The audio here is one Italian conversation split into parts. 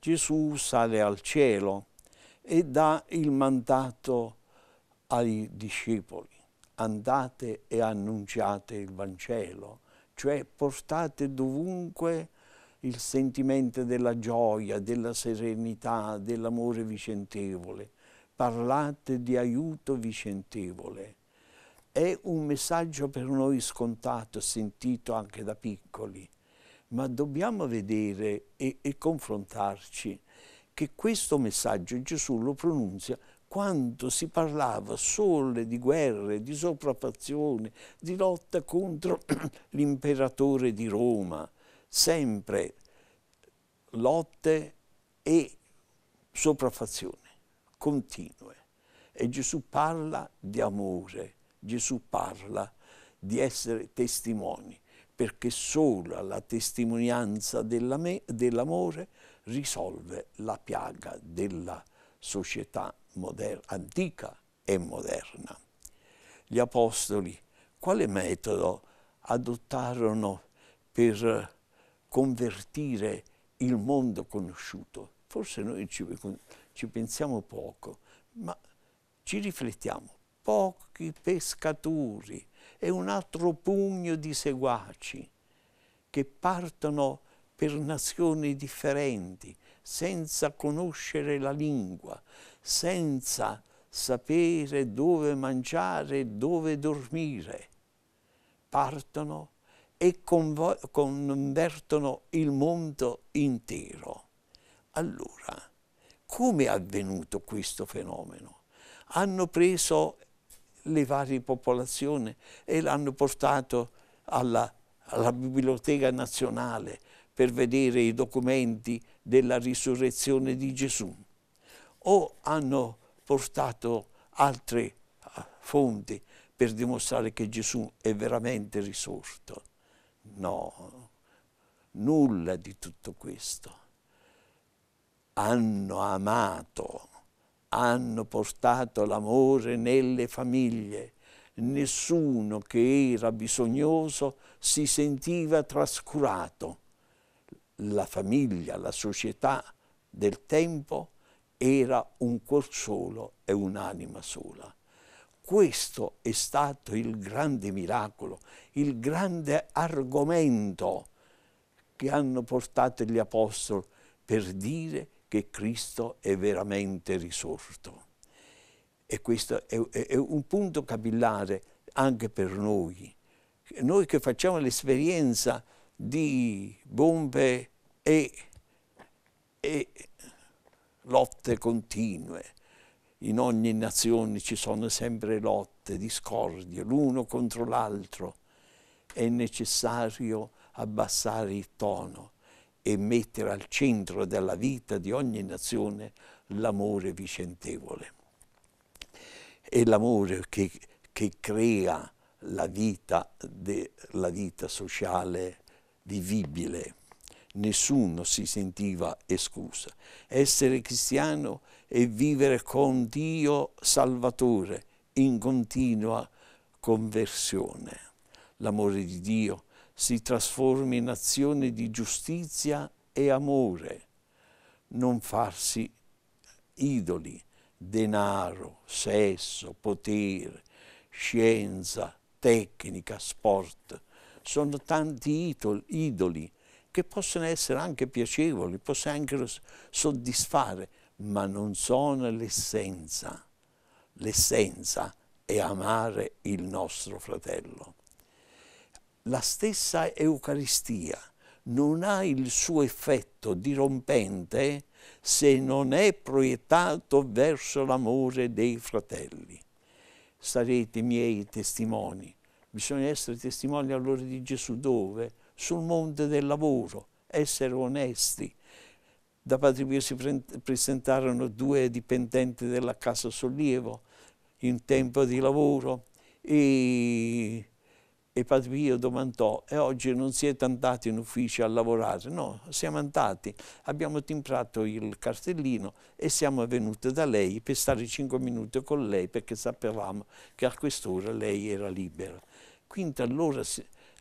Gesù sale al cielo e dà il mandato ai discepoli. Andate e annunciate il Vangelo, cioè portate dovunque il sentimento della gioia, della serenità, dell'amore vicentevole. Parlate di aiuto vicentevole. È un messaggio per noi scontato, sentito anche da piccoli, ma dobbiamo vedere e, e confrontarci che questo messaggio Gesù lo pronunzia quando si parlava solo di guerre, di sopraffazione, di lotta contro l'imperatore di Roma, sempre lotte e sopraffazione continue. E Gesù parla di amore, Gesù parla di essere testimoni, perché sola la testimonianza dell'amore risolve la piaga della società antica e moderna. Gli apostoli quale metodo adottarono per convertire il mondo conosciuto? Forse noi ci, ci pensiamo poco, ma ci riflettiamo pochi pescatori e un altro pugno di seguaci che partono per nazioni differenti, senza conoscere la lingua, senza sapere dove mangiare e dove dormire. Partono e convertono il mondo intero. Allora, come è avvenuto questo fenomeno? Hanno preso le varie popolazioni e l'hanno portato alla, alla Biblioteca Nazionale per vedere i documenti della risurrezione di Gesù o hanno portato altre ah, fonti per dimostrare che Gesù è veramente risorto. No, nulla di tutto questo. Hanno amato hanno portato l'amore nelle famiglie. Nessuno che era bisognoso si sentiva trascurato. La famiglia, la società del tempo era un cuor solo e un'anima sola. Questo è stato il grande miracolo, il grande argomento che hanno portato gli apostoli per dire che Cristo è veramente risorto. E questo è, è, è un punto capillare anche per noi. Noi che facciamo l'esperienza di bombe e, e lotte continue, in ogni nazione ci sono sempre lotte, discordie, l'uno contro l'altro. È necessario abbassare il tono, e mettere al centro della vita di ogni nazione l'amore vicentevole. È l'amore che, che, crea la vita, de, la vita sociale vivibile. Nessuno si sentiva escluso. Essere cristiano è vivere con Dio Salvatore in continua conversione. L'amore di Dio si trasformi in azione di giustizia e amore, non farsi idoli, denaro, sesso, potere, scienza, tecnica, sport. Sono tanti idoli che possono essere anche piacevoli, possono anche soddisfare, ma non sono l'essenza. L'essenza è amare il nostro fratello la stessa Eucaristia non ha il suo effetto dirompente se non è proiettato verso l'amore dei fratelli. Sarete miei testimoni. Bisogna essere testimoni allora di Gesù dove? Sul monte del lavoro, essere onesti. Da Padre Pio si presentarono due dipendenti della Casa Sollievo in tempo di lavoro e e Padre Pio domandò, e oggi non siete andati in ufficio a lavorare? No, siamo andati, abbiamo timbrato il cartellino e siamo venuti da lei per stare cinque minuti con lei perché sapevamo che a quest'ora lei era libera. Quindi allora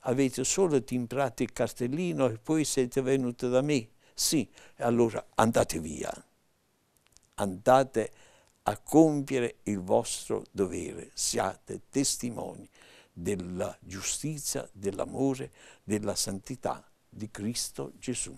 avete solo timbrato il cartellino e poi siete venuti da me? Sì, allora andate via, andate a compiere il vostro dovere, siate testimoni della giustizia, dell'amore, della santità di Cristo Gesù.